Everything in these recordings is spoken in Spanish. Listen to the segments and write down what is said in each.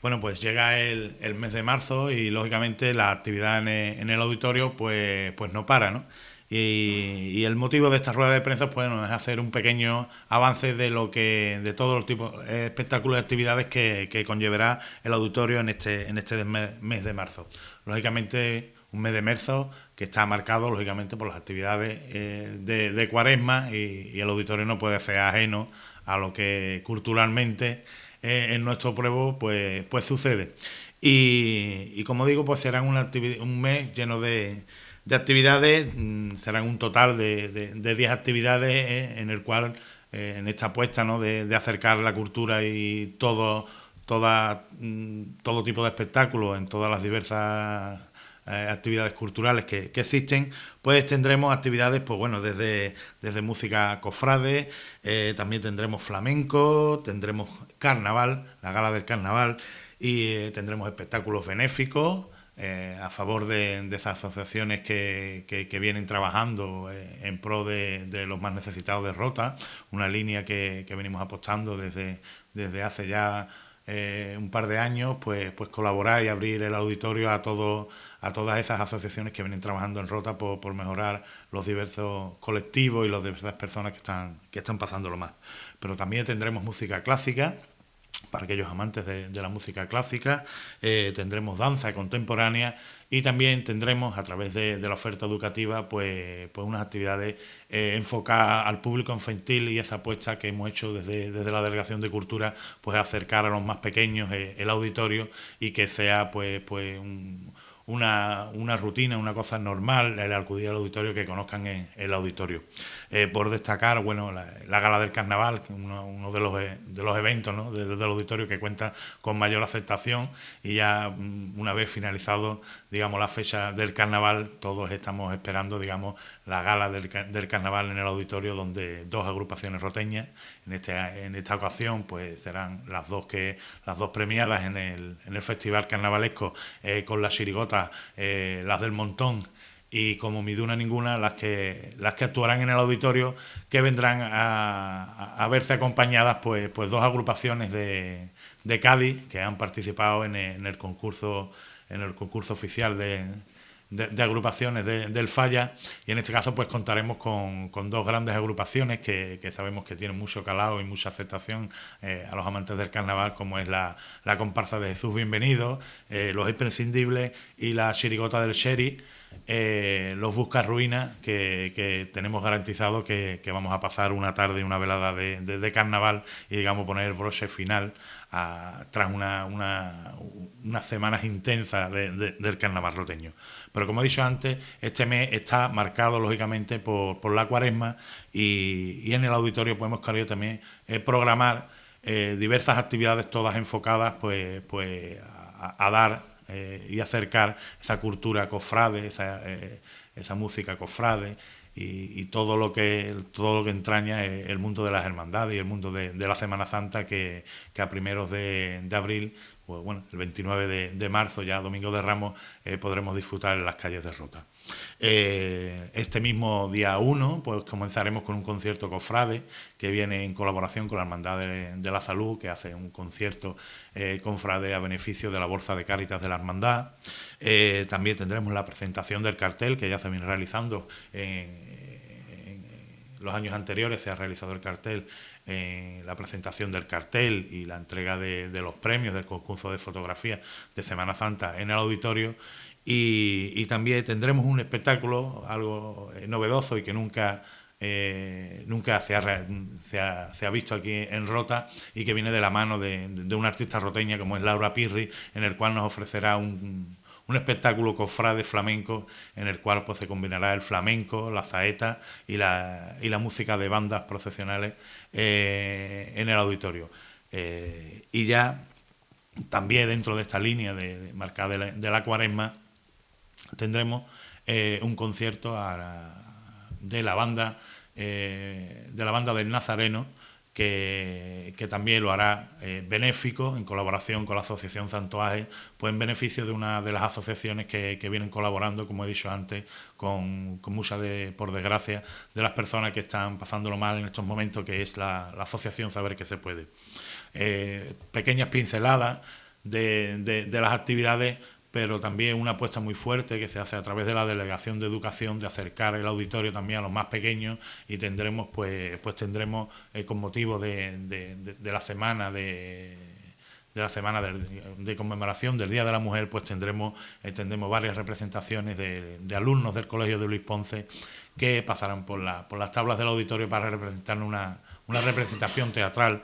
Bueno, pues llega el, mes de marzo y lógicamente la actividad en e, el, auditorio pues, pues no para, ¿no? Y, el motivo de esta rueda de prensa pues, es hacer un pequeño avance de lo que de todos los tipos de espectáculos y actividades que, conlleverá... conllevará el auditorio en este en este mes de marzo. Lógicamente un mes de marzo que está marcado lógicamente por las actividades eh, de, cuaresma y, y el auditorio no puede ser ajeno a lo que culturalmente eh, en nuestro pruebo, pues, pues sucede. Y, y como digo, pues serán un mes lleno de, de actividades, mm, serán un total de, de, 10 actividades eh, en el cual, eh, en esta apuesta ¿no? de, de, acercar la cultura y todo, toda, mm, todo tipo de espectáculos en todas las diversas eh, actividades culturales que, existen, pues tendremos actividades, pues bueno, desde, desde música cofrade, eh, también tendremos flamenco, tendremos carnaval, la gala del carnaval, y eh, tendremos espectáculos benéficos. a favor de, esas asociaciones que, vienen trabajando en pro de, los más necesitados de Rota, una línea que, venimos apostando desde, desde hace ya eh, un par de años, pues, pues colaborar y abrir el auditorio a, todo, a todas esas asociaciones que vienen trabajando en Rota por, por mejorar los diversos colectivos y las diversas personas que están, que están lo más. Pero también tendremos música clásica para aquellos amantes de, la música clásica, eh, tendremos danza contemporánea y también tendremos a través de, la oferta educativa pues, pues unas actividades eh, enfocadas al público infantil y esa apuesta que hemos hecho desde, la Delegación de Cultura pues acercar a los más pequeños eh, el auditorio y que sea pues, pues un una, una, rutina, una cosa normal el acudir al auditorio, que conozcan en, el auditorio. Eh, por destacar, bueno, la, gala del carnaval, uno, de, los, eh, de los eventos ¿no? del auditorio que cuenta con mayor aceptación y ya mm, una vez finalizado, digamos, la fecha del carnaval, todos estamos esperando, digamos, la gala del, del carnaval en el auditorio donde dos agrupaciones roteñas este, en esta, ocasión pues serán las dos que las dos premiadas en el, en el festival carnavalesco eh, con las chirigotas eh, las del montón y como Miduna ninguna las que las que actuarán en el auditorio que vendrán a, verse acompañadas pues pues dos agrupaciones de, Cádiz que han participado en el concurso en el concurso oficial de, de, agrupaciones del Falla y en este caso pues contaremos con, con dos grandes agrupaciones que, que, sabemos que tienen mucho calado y mucha aceptación eh, a los amantes del carnaval como es la, la comparsa de Jesús Bienvenido, eh, Los Imprescindibles y la Chirigota del Sherry eh, los busca ruinas que, tenemos garantizado que, vamos a pasar una tarde y una velada de, carnaval y digamos poner broche final tras una, una, unas semanas intensas del carnaval roteño. Pero como he dicho antes, este mes está marcado lógicamente por, la cuaresma y, en el auditorio podemos querido también eh, programar eh, diversas actividades todas enfocadas pues, pues a dar eh, y acercar esa cultura cofrade, esa, eh, esa música cofrade y, y, todo, lo que, todo lo que entraña eh, el mundo de las hermandades y el mundo de, la Semana Santa que, a primeros de, abril pues el 29 de, marzo, ya domingo de Ramos, podremos disfrutar en las calles de Rota. Eh, este mismo día 1, pues comenzaremos con un concierto Cofrade, que viene en colaboración con la Hermandad de, la Salud, que hace un concierto con eh, Cofrade a beneficio de la Bolsa de Cáritas de la Hermandad. Eh, también tendremos la presentación del cartel, que ya se viene realizando en, los años anteriores se ha realizado el cartel, la presentación del cartel y la entrega de, los premios del concurso de fotografía de Semana Santa en el auditorio y, también tendremos un espectáculo, algo eh, novedoso y que nunca... Eh, nunca se ha, se, ha, visto aquí en Rota y que viene de la mano de, de, una artista roteña como es Laura Pirri, en el cual nos ofrecerá un, espectáculo espectáculo de flamenco en el cual pues, se combinará el flamenco, la zaeta y la, la música de bandas procesionales eh, en el auditorio. y ya también dentro de esta línea de, de marcada de la cuaresma, tendremos eh, un concierto de la banda eh, de la banda del Nazareno que, también lo hará eh, benéfico en colaboración con la Asociación Santoaje, pues en beneficio de una de las asociaciones que, vienen colaborando, como he dicho antes, con, con muchas, de, por desgracia, de las personas que están pasándolo mal en estos momentos, que es la, Asociación Saber que se puede. pequeñas pinceladas de las actividades pero también una apuesta muy fuerte que se hace a través de la Delegación de Educación de acercar el auditorio también a los más pequeños y tendremos, pues, pues tendremos eh, con motivo de, la semana de la semana de, conmemoración del Día de la Mujer, pues tendremos, eh, varias representaciones de, alumnos del Colegio de Luis Ponce que pasarán por, la, por las tablas del auditorio para representar una, representación teatral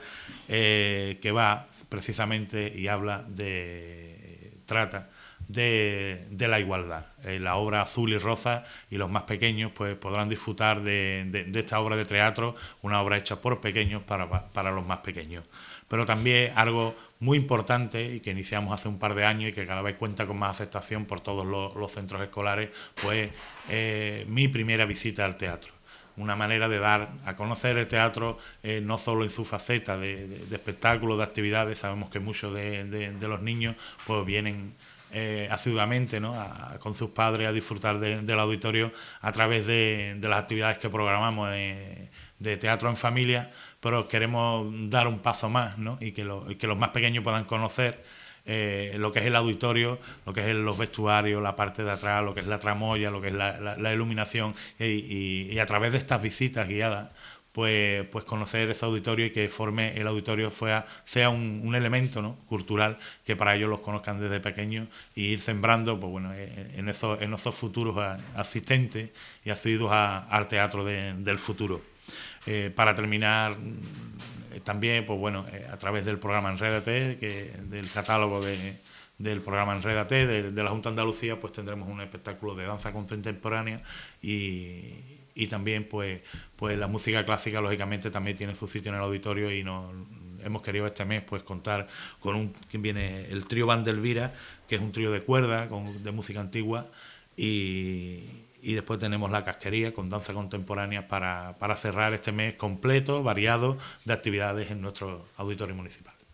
eh, que va precisamente y habla de, trata de, la igualdad. Eh, la obra Azul y Rosa y los más pequeños pues, podrán disfrutar de, esta obra de teatro, una obra hecha por pequeños para, los más pequeños. Pero también algo muy importante y que iniciamos hace un par de años y que cada vez cuenta con más aceptación por todos los, centros escolares, pues eh, mi primera visita al teatro. Una manera de dar a conocer el teatro eh, no solo en su faceta de, de, de de actividades, sabemos que muchos de, de los niños pues vienen eh, ¿no? con sus padres a disfrutar del auditorio a través de, las actividades que programamos eh, de teatro en familia, pero queremos dar un paso más ¿no? y que, que los más pequeños puedan conocer eh, lo que es el auditorio, lo que es los vestuarios, la parte de atrás, lo que es la tramoya, lo que es la, iluminación y, a través de estas visitas guiadas pues, pues conocer ese auditorio y que forme el auditorio sea, un, elemento cultural que para ellos los conozcan desde pequeños y ir sembrando pues bueno, eh, eh, en, esos, en esos futuros asistentes y asiduos al teatro del futuro. Eh, para terminar, mm, también pues bueno, a través del programa Enredate... que, del catálogo de, del programa Enredate de, de la Junta de Andalucía, pues tendremos un espectáculo de danza contemporánea y, y también pues, pues la música clásica lógicamente también tiene su sitio en el auditorio y hemos querido este mes pues contar con un viene el trío Bandelvira, que es un trío de cuerda de música antigua y, después tenemos la casquería con danza contemporánea para, para cerrar este mes completo, variado de actividades en nuestro auditorio municipal.